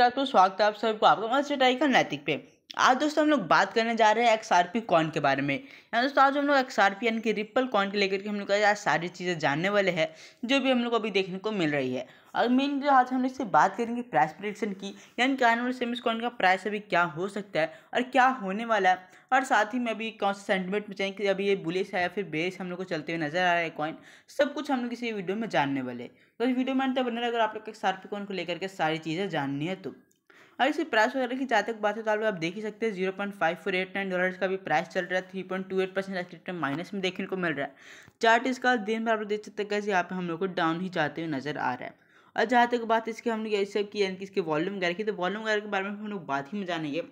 तो स्वागत है आप सभी को आपका मस्त का नैतिक पे आज दोस्तों हम लोग बात करने जा रहे हैं एक्स आर पी कॉन के बारे में यानी दोस्तों आज हम लोग एक्सआरपी यानी कि रिपल कॉन के लेकर के हम लोग आज सारी चीज़ें जानने वाले हैं जो भी हम लोग अभी देखने को मिल रही है और मेन जो आज हम इससे बात करेंगे प्राइस प्रिडिक्शन की यानी कि आने वाले सेम कॉइन का प्राइस अभी क्या हो सकता है और क्या होने वाला है और साथ ही में अभी कौन सा सेंटिमेंट में चाहिए कि अभी ये बुलिस है या फिर बेस हम लोग को चलते हुए नजर आ रहा है कॉइन सब कुछ हम लोग इसी वीडियो में जानने वाले तो इस वीडियो में अंत बने अगर आप लोग के कॉइन को लेकर के सारी चीज़ें जाननी है तो और इसे प्राइस वगैरह की जहाँ तक बात है तो आप लोग आप देख ही सकते हैं zero point five four eight nine dollar का भी प्राइस चल रहा है three point two eight percent expected minus में देखने को मिल रहा है चार्ट इसका दिन भर आप देख सकते हैं कैसे यहाँ पे हम लोग को डाउन ही जाते हुए नजर आ रहा है और जहाँ तक बात इसके हमने ये सब की यानी कि इसके वॉल्यूम वगैरह की तो वॉल्यूम वगैरह के बारे में हम लोग बात ही में जानेंगे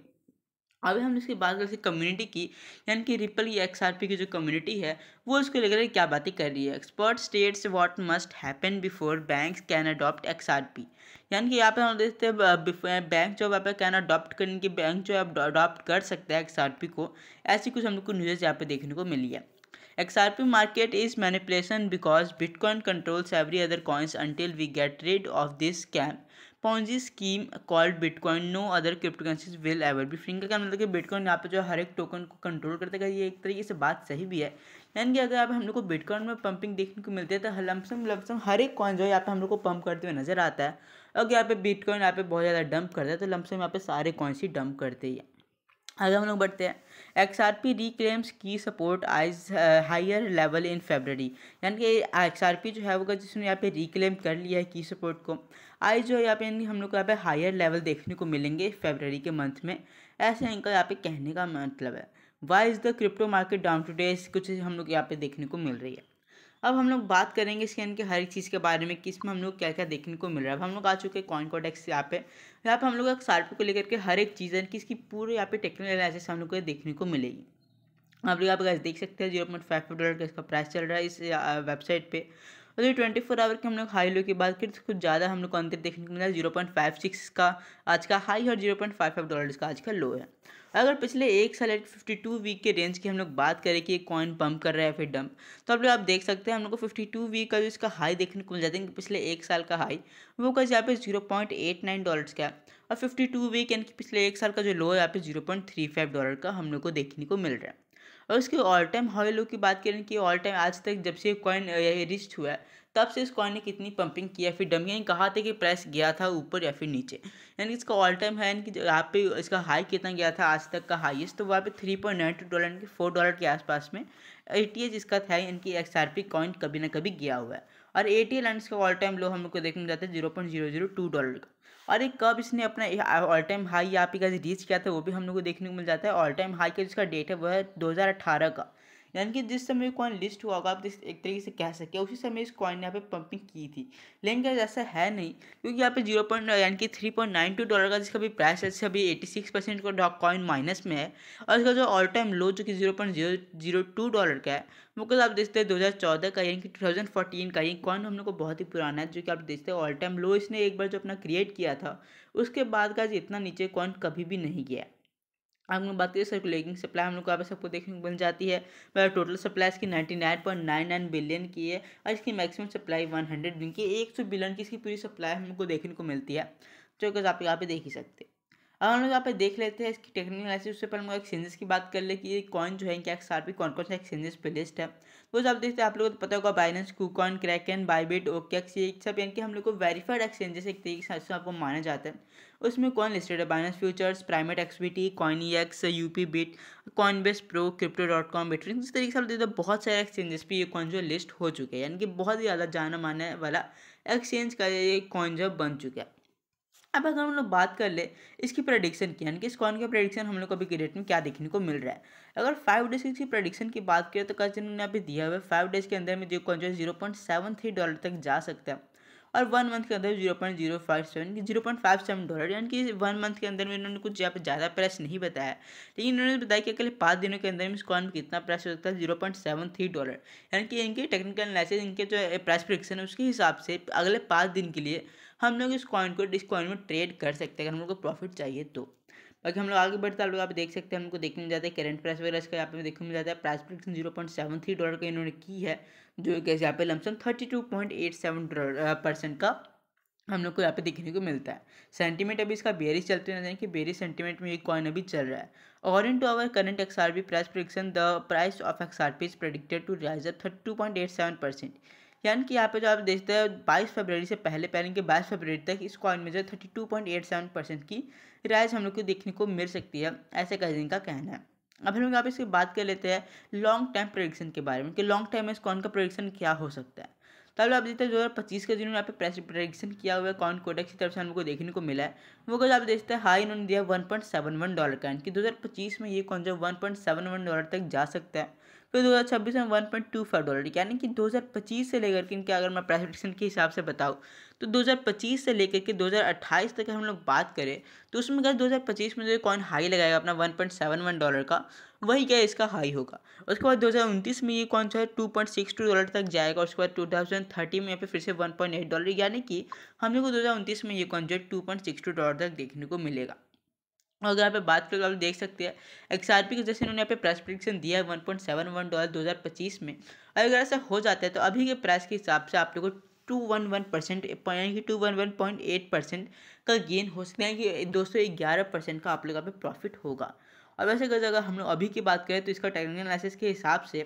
अभी हम इसकी बात करते हैं कम्युनिटी की यानी कि रिपल या एक्स की जो कम्युनिटी है वो इसको लेकर क्या बातें कर रही है expert states what must happen before bank can adopt x यानी कि यहाँ पे हम देखते हैं बैंक जो यहाँ पे कैन अडॉप्ट करने की बैंक जो है अडॉप्ट कर सकता है एक्स को ऐसी कुछ हम लोग को न्यूज़ यहाँ पे देखने को मिली है XRP market is manipulation because Bitcoin controls every other coins until we get rid of this scam. Ponzi scheme called bitcoin no other cryptocurrencies will ever be free. का मतलब कि बिटकॉइन यहाँ पे जो हर एक टोकन को कंट्रोल करते हैं ये एक तरीके से बात सही भी है यानी कि अगर आप हम लोग को बिटकॉइन में पंपिंग देखने को मिलती है तो लमसम लमसम हर एक कॉइन जो है यहाँ पे हम लोग को पंप करते हुए नजर आता है अगर यहाँ पे बिटकॉइन यहाँ पे बहुत ज़्यादा डंप करता है तो लमसम यहाँ पे सारे कॉइन्स ही डंप करते ही आगे हम लोग बढ़ते हैं x R P reclaims key support eyes higher level in February यानी कि एक्स आर पी जो है वो जिसने यहाँ पे रिक्लेम कर लिया है की सपोर्ट को आइज जो है यहाँ पे हम लोग को यहाँ पे हायर लेवल देखने को मिलेंगे फेबररी के मंथ में ऐसे इनका यहाँ पे कहने का मतलब है why is the crypto market down today कुछ हम लोग यहाँ पे देखने को मिल रही है अब हम लोग बात करेंगे स्कैन के हर एक चीज़ के बारे में किस में हम लोग क्या क्या देखने को मिल रहा है अब हम लोग आ चुके हैं कॉइन कॉडेक्स यहाँ पे यहाँ पे हम लोग एक सार्फ को लेकर के हर एक चीज़ है किसकी पूरे यहाँ पे टेक्निकल एनालिसिस हम लोग को देखने को मिलेगी आप लोग यहाँ पे देख सकते हैं जीरो पॉइंट फाइव डॉलर का इसका प्राइस चल रहा है इस वेबसाइट पर और मतलब जो ट्वेंटी फोर आवर के हम लोग हाई लो की बात करें तो कुछ ज़्यादा हम लोग को अंतर देखने को मिला जीरो पॉइंट फाइव सिक्स का आज का हाई और zero point five five dollar का आज का लो है अगर पिछले एक साल एट फिफ्टी टू वीक के रेंज की हम लोग बात करें कि कॉइन पम्प कर रहा है फिर डंप तो आप लोग आप देख सकते हैं हम लोग को फिफ्टी टू वीक का जो इसका हाई देखने को मिल जाता है पिछले एक साल का हाई वो कस यहाँ पे zero point eight nine dollars का है और फिफ्टी टू वीक यानी कि पिछले एक साल का जो लो है यहाँ पे zero point three five dollar का हम लोग को देखने को मिल रहा है और इसके ऑल टाइम हाई लो की बात करें कि ऑल टाइम आज तक जब से कॉइन रिस्ट हुआ है तब से इस कॉइन ने कितनी पंपिंग किया फिर डम यानी कहा था कि प्राइस गया था ऊपर या फिर नीचे यानी इसका ऑल टाइम है यानी कि यहाँ पे इसका हाई कितना गया था आज तक का हाईएस्ट तो वहाँ पे three point nine two dollar यानी कि फोर डॉलर के आसपास में ए टी एच इसका था यानी कि एक्स आर पी कॉइन कभी ना कभी गया हुआ है और ए टी एल एंड इसका ऑल टाइम लो हम लोग को देखने जाता है zero point zero zero two dollar का और एक कब इसने अपना ऑल टाइम हाई यहाँ पे रीच किया था वो भी हम लोग को देखने को मिल जाता है ऑल टाइम हाई का जिसका डेट है वो है दो का यानी कि जिस समय कॉइन लिस्ट हुआ होगा आप एक तरीके से कह सके उसी समय इस कॉइन ने यहाँ पे पंपिंग की थी लेकिन क्या ऐसा है नहीं क्योंकि यहाँ पे जीरो पॉइंट यानी कि three point nine two dollar का जिसका भी प्राइस है जिसका भी एटी सिक्स परसेंट का कॉइन माइनस में है और इसका जो ऑल टाइम लो जो कि zero point zero zero two dollar का है वो कल आप देखते हैं दो हज़ार चौदह का यानी कि टू थाउजेंड फोर्टीन का ये कॉइन हम लोग को बहुत ही पुराना है जो कि आप देखते हैं ऑल टाइम लो इसने एक बार जो अपना क्रिएट किया था उसके बाद का इतना नीचे कॉइन कभी भी नहीं गया आप लोग बात करें सर्कुलेटिंग सप्लाई हम लोग को यहाँ सबको देखने को मिल जाती है टोटल सप्लाई इसकी ninety nine point nine nine billion की है और इसकी maximum supply one hundred billion की एक सौ बिलियन की इसकी पूरी सप्लाई हम लोग को देखने को मिलती है जो कि आप यहाँ पे देख ही सकते अब हम लोग यहाँ पे देख लेते हैं इसकी टेक्निकल एनालिसिस उससे पहले हम लोग एक्सचेंजेस की बात कर ले कि ये कॉइन जो है इनके एक्स आर कौन कौन से एक्सचेंजेस पे लिस्ट है तो आप देखते हैं आप लोगों को तो पता होगा Binance KuCoin Kraken Bybit OKX ये सब यानी कि हम लोग को वेरीफाइड एक्सचेंजेस एक तरीके से आपको माना जाता है उसमें कौन लिस्टेड है Binance futures PrimeXBT CoinEx Upbit Coinbase Pro crypto dot com बिटरिंग इस तरीके से आप देखते हैं बहुत सारे एक्सचेंजेस पे ये कॉइन जो लिस्ट हो चुके हैं यानी कि बहुत ही ज़्यादा जाना माने वाला एक्सचेंज का ये कॉइन जो बन चुका है अब अगर हम लोग बात कर ले इसकी प्रडिक्शन की यानी कि इस कॉन का प्रडिक्शन हम लोग को अभी के डेट में क्या देखने को मिल रहा है अगर फाइव डेज की प्रडिक्शन की बात करें तो कल उन्होंने अभी दिया हुआ है फाइव डेज के अंदर में जो कौन जो है zero point seven three dollar तक जा सकता है और वन मंथ के अंदर zero point zero five seven zero point five seven dollar यानी कि वन मंथ के अंदर में इन्होंने कुछ यहाँ पर ज़्यादा प्राइस नहीं बताया लेकिन इन्होंने बताया कि अगले पाँच दिनों के अंदर में इस कॉन में कितना प्राइस हो सकता है zero point seven three dollar यानी कि इनके टेक्निकल एनालिसिस इनके जो प्राइस प्रडिक्शन है उसके हिसाब से अगले पाँच दिन के लिए हम लोग इस कॉइन को कॉइन में ट्रेड कर सकते हैं अगर हम लोग को प्रॉफिट चाहिए तो बाकी हम लोग आगे बढ़ते हैं लोग आप देख सकते हैं हमको देखने मिल जाता है करंट प्राइस वगैरह इसका यहाँ पे देखने मिल जाता है price production zero point seven three dollar का इन्होंने की है जो कैसे यहाँ पे lump sum thirty two point eight seven percent का हम लोग को यहाँ पे देखने को मिलता है सेंटीमेंट अभी इसका बेरिस चलते हैं कि बेरिस सेंटीमेंट में एक कॉइन अभी चल रहा है और into our current X R P price prediction the price of X R P is predicted to rise up thirty two point eight seven percent यानी कि यहाँ पे जो आप देखते हैं बाईस फरवरी से पहले पहले के बाईस फरवरी तक इस कॉइन में जो thirty two point eight seven percent की राइज हम लोग को देखने को मिल सकती है ऐसे कहीं का कहना है अब हम लोग यहाँ पे इसकी बात कर लेते हैं लॉन्ग टाइम प्रोडिक्शन के बारे में कि लॉन्ग टाइम में इस कॉइन का प्रोडिक्शन क्या हो सकता है तब आप देखते हैं दो हज़ार पच्चीस का जिन्होंने यहाँ पे प्रेस प्रोडिक्शन किया हुआ है कॉइन कोडेक्स की तरफ से हम लोग को देखने को मिला है वो कुछ आप देखते हैं हाई इन्होंने दिया one point seven one dollar का यानी कि दो हज़ार पच्चीस में ये कॉइन जो one point seven one dollar तक जा सकता है फिर छब्बीस में फाइव डॉलर यानी कि 2025 से लेकर के इनके अगर मैं प्राइस प्रेडिक्शन के हिसाब से बताऊँ तो 2025 से लेकर के 2028 तक हम लोग बात करें तो उसमें क्या 2025 में जो कॉइन हाई लगाएगा अपना 1.71 डॉलर का वही क्या इसका हाई होगा उसके बाद 2029 में ये कौन सा है टू डॉलर तक जाएगा उसके बाद 2030 में यहाँ पे फिर से 1.8 डॉलर यानी कि हम लोग को 2029 में ये कॉइन जो है टू डॉलर तक देखने को मिलेगा और अगर यहाँ पे बात करें तो आप देख सकते हैं एक्सआरपी के जैसे इन्होंने यहाँ पे प्राइस प्रोडिक्शन दिया है one point seven one dollar दो हज़ार पच्चीस में और अगर ऐसा हो जाता है तो अभी के प्राइस के हिसाब से आप लोगों को टू वन वन परसेंट यानी कि two one one point eight percent का गेन हो सकता है कि दो सौ ग्यारह परसेंट का आप लोगों का प्रॉफिट होगा और वैसे अगर हम लोग अभी की बात करें तो इसका टेक्निकल एनालिसिस के हिसाब से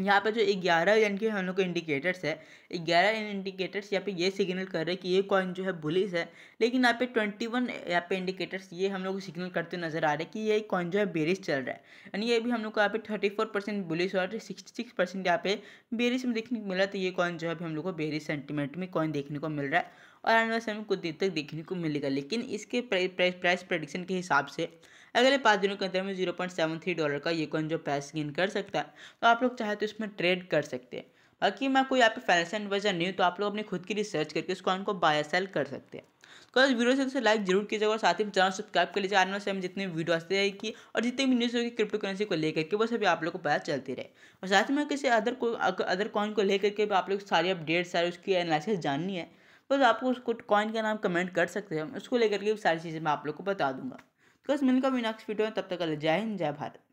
यहाँ पर जो ग्यारह कि हम लोग को इंडिकेटर्स है ग्यारह इन इंडिकेटर्स यहाँ पे ये सिग्नल कर रहे हैं कि ये कॉइन जो है बुलिस है लेकिन यहाँ पे ट्वेंटी वन यहाँ पे इंडिकेटर्स ये हम लोग को सिग्नल करते नजर आ रहे हैं कि ये कॉइन जो है बेरिस चल रहा है यानी ये भी हम लोग को यहाँ पे थर्टी फोर परसेंट बुलिस और सिक्सटी सिक्स परसेंट यहाँ पे बेरिस में देखने को मिला तो ये कॉइन जो है हम लोग को बेरिस सेंटीमेंट में कॉइन देखने को मिल रहा है और आने वाले समय कुछ देर तक देखने को मिलेगा लेकिन इसके प्राइस प्राइस के हिसाब से अगले पाँच दिनों के अंदर में zero point seven three dollar का ये कॉइन जो पैस गेन कर सकता है तो आप लोग चाहे तो इसमें ट्रेड कर सकते हैं बाकी मैं कोई आपके फाइनेंशियल एडवाइजर नहीं हूँ तो आप लोग अपनी खुद की रिसर्च करके इस कॉइन को बाय सेल कर सकते हैं तो इस वीडियो से, तो लाइक जरूर कीजिएगा और साथ ही चैनल सब्सक्राइब कर लीजिए आने वाले समय जितनी वीडियो आती रहेगी और जितनी भी न्यूज़ होगी क्रिप्टो करेंसी को लेकर के वो सभी आप लोग को पता चलती रहे और साथ ही मैं किसी अदर को अदर कॉइन को लेकर के भी आप लोग सारी अपडेट सारी उसकी एनालिसिस जाननी है तो आपको उसको कॉइन का नाम कमेंट कर सकते हैं उसको लेकर के सारी चीज़ें मैं आप लोग को बता दूंगा कस मिलकर भी नेक्स्ट वीडियो में तब तक जय हिंद जय भारत